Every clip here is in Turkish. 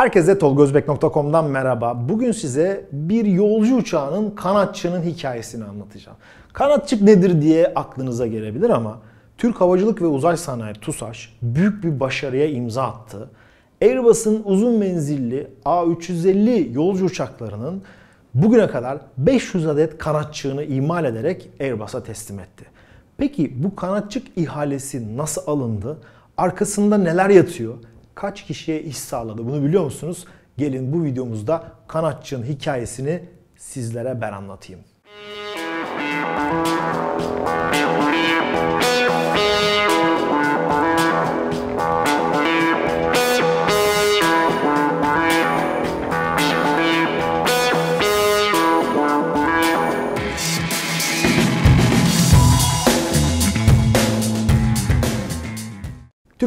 Herkese tolgozbek.com'dan merhaba. Bugün size bir yolcu uçağının kanatçının hikayesini anlatacağım. Kanatçık nedir diye aklınıza gelebilir ama Türk Havacılık ve Uzay Sanayi TUSAŞ büyük bir başarıya imza attı. Airbus'un uzun menzilli A350 yolcu uçaklarının bugüne kadar 500 adet kanatçığını imal ederek Airbus'a teslim etti. Peki bu kanatçık ihalesi nasıl alındı? Arkasında neler yatıyor? kaç kişiye iş sağladı? Bunu biliyor musunuz? Gelin bu videomuzda kanatçının hikayesini sizlere ben anlatayım.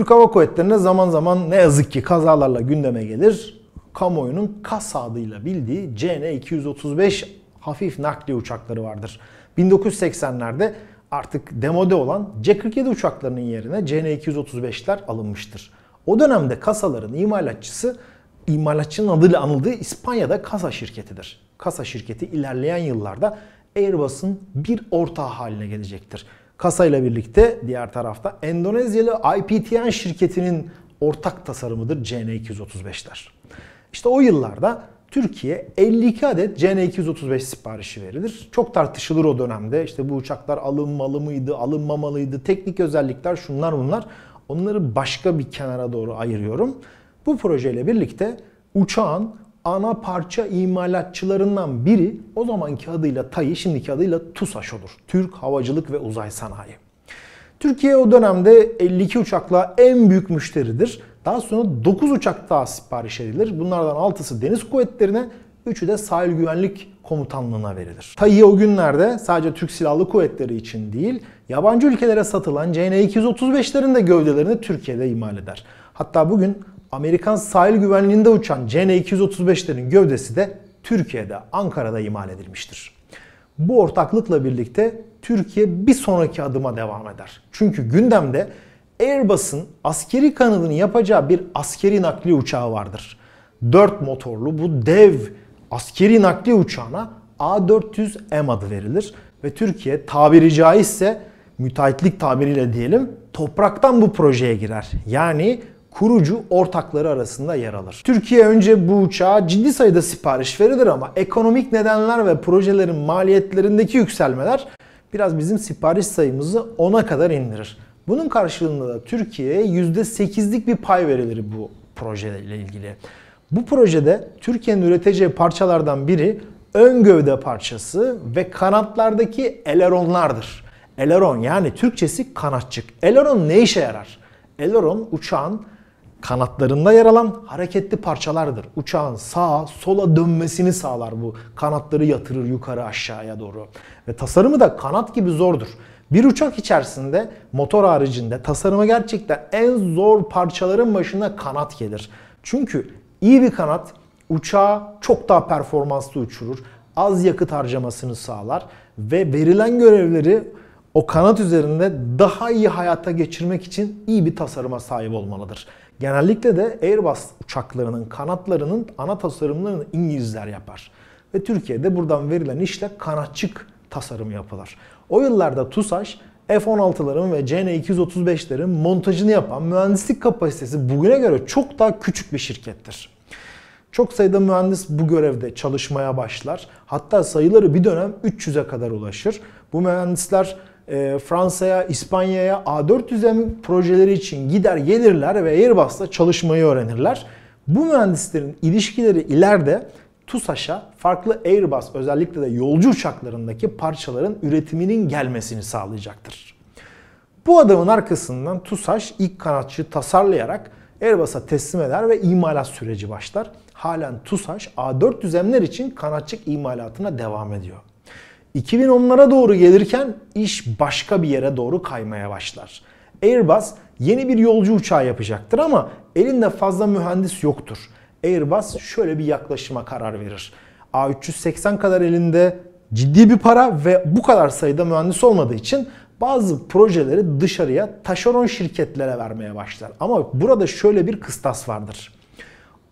Türk Hava Kuvvetleri'ne zaman zaman ne yazık ki kazalarla gündeme gelir. Kamuoyunun KAS adıyla bildiği CN-235 hafif nakli uçakları vardır. 1980'lerde artık demode olan C-47 uçaklarının yerine CN-235'ler alınmıştır. O dönemde kasaların imalatçısı imalatçının adıyla anıldığı İspanya'da Kasa şirketidir. Kasa şirketi ilerleyen yıllarda Airbus'un bir ortağı haline gelecektir. Kasayla birlikte diğer tarafta Endonezyalı IPTN şirketinin ortak tasarımıdır CN235'ler. İşte o yıllarda Türkiye 52 adet CN235 siparişi verilir. Çok tartışılır o dönemde. İşte bu uçaklar alınmalı mıydı, alınmamalıydı, teknik özellikler şunlar bunlar. Onları başka bir kenara doğru ayırıyorum. Bu projeyle birlikte uçağın ana parça imalatçılarından biri o zamanki adıyla TAI, şimdiki adıyla TUSAŞ'odur. Türk Havacılık ve Uzay Sanayi. Türkiye o dönemde 52 uçakla en büyük müşteridir. Daha sonra 9 uçak daha sipariş edilir. Bunlardan 6'sı deniz kuvvetlerine, 3'ü de sahil güvenlik komutanlığına verilir. TAİ o günlerde sadece Türk Silahlı Kuvvetleri için değil, yabancı ülkelere satılan CN-235'lerin de gövdelerini Türkiye'de imal eder. Hatta bugün Amerikan sahil güvenliğinde uçan CN-235'lerin gövdesi de Türkiye'de, Ankara'da imal edilmiştir. Bu ortaklıkla birlikte Türkiye bir sonraki adıma devam eder. Çünkü gündemde Airbus'un askeri kanadını yapacağı bir askeri nakli uçağı vardır. 4 motorlu bu dev askeri nakli uçağına A400M adı verilir ve Türkiye tabiri caizse müteahhitlik tabiriyle diyelim topraktan bu projeye girer. Yani kurucu ortakları arasında yer alır. Türkiye önce bu uçağa ciddi sayıda sipariş verilir ama ekonomik nedenler ve projelerin maliyetlerindeki yükselmeler biraz bizim sipariş sayımızı 10'a kadar indirir. Bunun karşılığında da Türkiye'ye %8'lik bir pay verilir bu projeyle ilgili. Bu projede Türkiye'nin üreteceği parçalardan biri ön gövde parçası ve kanatlardaki eleronlardır. Eleron yani Türkçesi kanatçık. Eleron ne işe yarar? Eleron uçağın kanatlarında yer alan hareketli parçalardır. Uçağın sağa sola dönmesini sağlar bu. Kanatları yatırır yukarı aşağıya doğru. Ve tasarımı da kanat gibi zordur. Bir uçak içerisinde motor haricinde tasarımı gerçekten en zor parçaların başına kanat gelir. Çünkü iyi bir kanat uçağı çok daha performanslı uçurur. Az yakıt harcamasını sağlar ve verilen görevleri o kanat üzerinde daha iyi hayata geçirmek için iyi bir tasarıma sahip olmalıdır. Genellikle de Airbus uçaklarının kanatlarının ana tasarımlarını İngilizler yapar. Ve Türkiye'de buradan verilen işle kanatçık tasarım yapılır. O yıllarda TUSAŞ F-16'ların ve CN-235'lerin montajını yapan mühendislik kapasitesi bugüne göre çok daha küçük bir şirkettir. Çok sayıda mühendis bu görevde çalışmaya başlar. Hatta sayıları bir dönem 300'e kadar ulaşır. Bu mühendisler e, Fransa'ya, İspanya'ya A400M projeleri için gider gelirler ve Airbus'ta çalışmayı öğrenirler. Bu mühendislerin ilişkileri ileride TUSAŞ'a farklı Airbus özellikle de yolcu uçaklarındaki parçaların üretiminin gelmesini sağlayacaktır. Bu adamın arkasından TUSAŞ ilk kanatçı tasarlayarak Airbus'a teslim eder ve imalat süreci başlar. Halen TUSAŞ A400M'ler için kanatçık imalatına devam ediyor. 2010'lara doğru gelirken iş başka bir yere doğru kaymaya başlar. Airbus yeni bir yolcu uçağı yapacaktır ama elinde fazla mühendis yoktur. Airbus şöyle bir yaklaşıma karar verir. A380 kadar elinde ciddi bir para ve bu kadar sayıda mühendis olmadığı için bazı projeleri dışarıya taşeron şirketlere vermeye başlar. Ama burada şöyle bir kıstas vardır.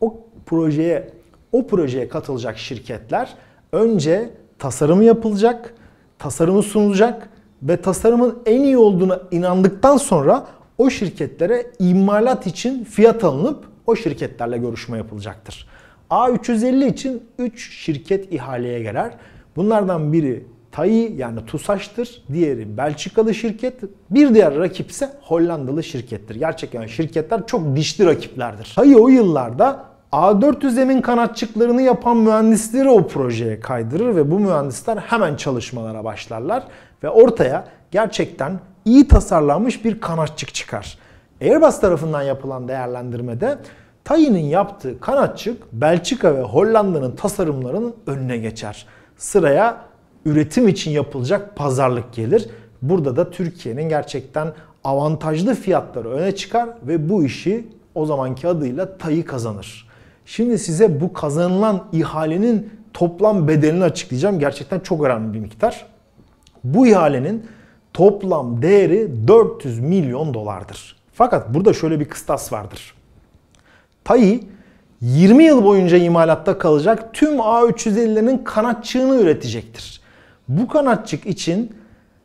O projeye o projeye katılacak şirketler önce tasarımı yapılacak, tasarımı sunulacak ve tasarımın en iyi olduğuna inandıktan sonra o şirketlere imalat için fiyat alınıp o şirketlerle görüşme yapılacaktır. A350 için 3 şirket ihaleye girer. Bunlardan biri Tayi yani TUSAŞ'tır. Diğeri Belçikalı şirket. Bir diğer rakipse Hollandalı şirkettir. Gerçekten şirketler çok dişli rakiplerdir. TAI o yıllarda A400M'in kanatçıklarını yapan mühendisleri o projeye kaydırır ve bu mühendisler hemen çalışmalara başlarlar ve ortaya gerçekten iyi tasarlanmış bir kanatçık çıkar. Airbus tarafından yapılan değerlendirmede Tayin'in yaptığı kanatçık Belçika ve Hollanda'nın tasarımlarının önüne geçer. Sıraya üretim için yapılacak pazarlık gelir. Burada da Türkiye'nin gerçekten avantajlı fiyatları öne çıkar ve bu işi o zamanki adıyla Tayı kazanır. Şimdi size bu kazanılan ihalenin toplam bedelini açıklayacağım. Gerçekten çok önemli bir miktar. Bu ihalenin toplam değeri 400 milyon dolardır. Fakat burada şöyle bir kıstas vardır. Tayi 20 yıl boyunca imalatta kalacak tüm A350'lerin kanatçığını üretecektir. Bu kanatçık için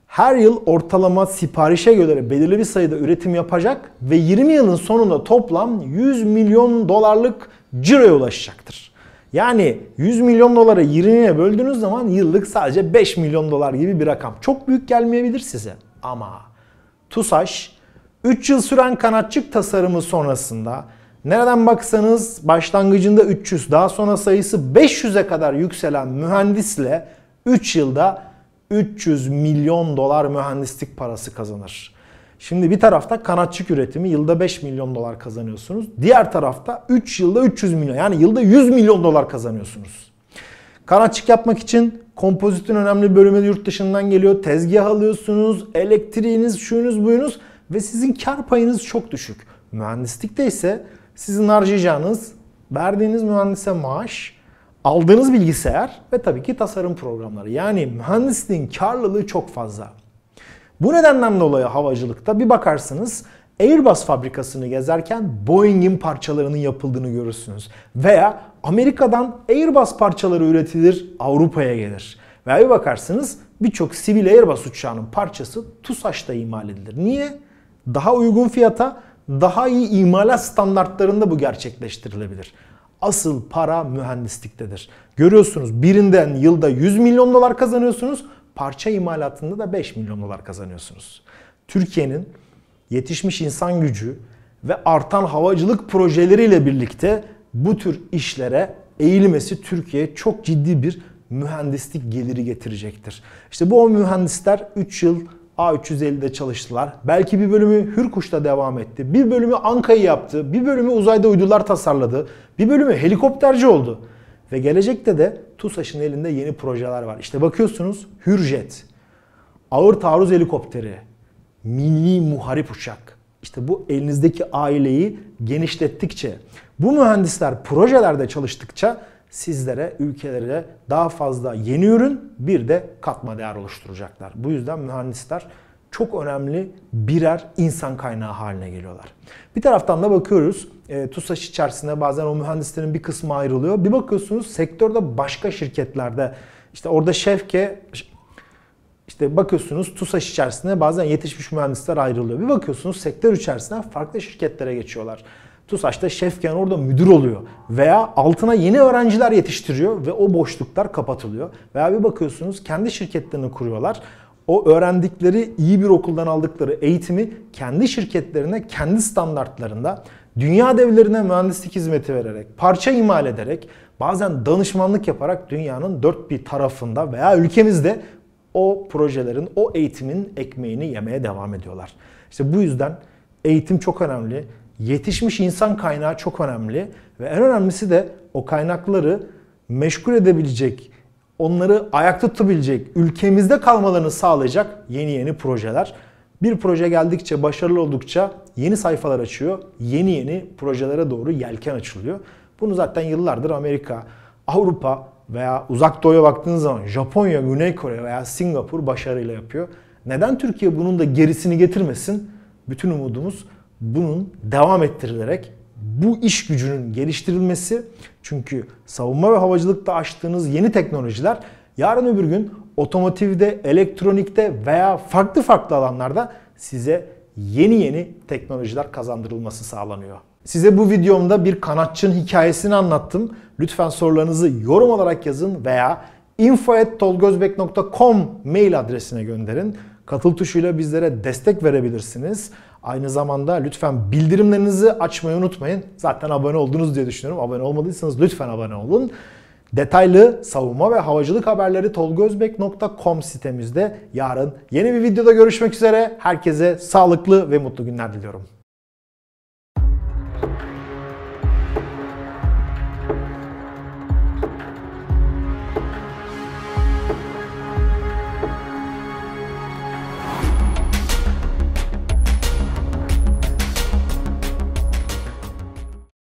her yıl ortalama siparişe göre belirli bir sayıda üretim yapacak ve 20 yılın sonunda toplam 100 milyon dolarlık ciroya ulaşacaktır. Yani 100 milyon dolara 20'ye böldüğünüz zaman yıllık sadece 5 milyon dolar gibi bir rakam. Çok büyük gelmeyebilir size ama TUSAŞ 3 yıl süren kanatçık tasarımı sonrasında nereden baksanız başlangıcında 300 daha sonra sayısı 500'e kadar yükselen mühendisle 3 yılda 300 milyon dolar mühendislik parası kazanır. Şimdi bir tarafta kanatçık üretimi yılda 5 milyon dolar kazanıyorsunuz. Diğer tarafta 3 yılda 300 milyon yani yılda 100 milyon dolar kazanıyorsunuz. Kanatçık yapmak için kompozitin önemli bölümü yurt dışından geliyor. Tezgah alıyorsunuz, elektriğiniz, şuyunuz, buyunuz ve sizin kar payınız çok düşük. Mühendislikte ise sizin harcayacağınız, verdiğiniz mühendise maaş, aldığınız bilgisayar ve tabii ki tasarım programları. Yani mühendisliğin karlılığı çok fazla. Bu nedenden dolayı havacılıkta bir bakarsınız Airbus fabrikasını gezerken Boeing'in parçalarının yapıldığını görürsünüz. Veya Amerika'dan Airbus parçaları üretilir, Avrupa'ya gelir. Veya bir bakarsınız birçok sivil Airbus uçağının parçası TUSAŞ'ta imal edilir. Niye? Daha uygun fiyata, daha iyi imalat standartlarında bu gerçekleştirilebilir. Asıl para mühendisliktedir. Görüyorsunuz birinden yılda 100 milyon dolar kazanıyorsunuz. Parça imalatında da 5 milyon dolar kazanıyorsunuz. Türkiye'nin yetişmiş insan gücü ve artan havacılık projeleriyle birlikte bu tür işlere eğilmesi Türkiye'ye çok ciddi bir mühendislik geliri getirecektir. İşte bu o mühendisler 3 yıl A350'de çalıştılar. Belki bir bölümü Hürkuş'ta devam etti. Bir bölümü Anka'yı yaptı. Bir bölümü uzayda uydular tasarladı. Bir bölümü helikopterci oldu. Ve gelecekte de TUSAŞ'ın elinde yeni projeler var. İşte bakıyorsunuz Hürjet, ağır taarruz helikopteri, milli muharip uçak. İşte bu elinizdeki aileyi genişlettikçe, bu mühendisler projelerde çalıştıkça sizlere, ülkelere daha fazla yeni ürün bir de katma değer oluşturacaklar. Bu yüzden mühendisler çok önemli birer insan kaynağı haline geliyorlar. Bir taraftan da bakıyoruz e, TUSAŞ içerisinde bazen o mühendislerin bir kısmı ayrılıyor. Bir bakıyorsunuz sektörde başka şirketlerde işte orada şefke işte bakıyorsunuz TUSAŞ içerisinde bazen yetişmiş mühendisler ayrılıyor. Bir bakıyorsunuz sektör içerisinde farklı şirketlere geçiyorlar. TUSAŞ'ta şefken orada müdür oluyor veya altına yeni öğrenciler yetiştiriyor ve o boşluklar kapatılıyor. Veya bir bakıyorsunuz kendi şirketlerini kuruyorlar o öğrendikleri iyi bir okuldan aldıkları eğitimi kendi şirketlerine, kendi standartlarında dünya devlerine mühendislik hizmeti vererek, parça imal ederek, bazen danışmanlık yaparak dünyanın dört bir tarafında veya ülkemizde o projelerin, o eğitimin ekmeğini yemeye devam ediyorlar. İşte bu yüzden eğitim çok önemli, yetişmiş insan kaynağı çok önemli ve en önemlisi de o kaynakları meşgul edebilecek, onları ayakta tutabilecek, ülkemizde kalmalarını sağlayacak yeni yeni projeler. Bir proje geldikçe, başarılı oldukça yeni sayfalar açıyor. Yeni yeni projelere doğru yelken açılıyor. Bunu zaten yıllardır Amerika, Avrupa veya uzak doğuya baktığınız zaman Japonya, Güney Kore veya Singapur başarıyla yapıyor. Neden Türkiye bunun da gerisini getirmesin? Bütün umudumuz bunun devam ettirilerek bu iş gücünün geliştirilmesi çünkü savunma ve havacılıkta açtığınız yeni teknolojiler yarın öbür gün otomotivde, elektronikte veya farklı farklı alanlarda size yeni yeni teknolojiler kazandırılması sağlanıyor. Size bu videomda bir kanatçının hikayesini anlattım. Lütfen sorularınızı yorum olarak yazın veya info.tolgozbek.com mail adresine gönderin. Katıl tuşuyla bizlere destek verebilirsiniz. Aynı zamanda lütfen bildirimlerinizi açmayı unutmayın. Zaten abone oldunuz diye düşünüyorum. Abone olmadıysanız lütfen abone olun. Detaylı savunma ve havacılık haberleri tolgozbek.com sitemizde yarın yeni bir videoda görüşmek üzere. Herkese sağlıklı ve mutlu günler diliyorum.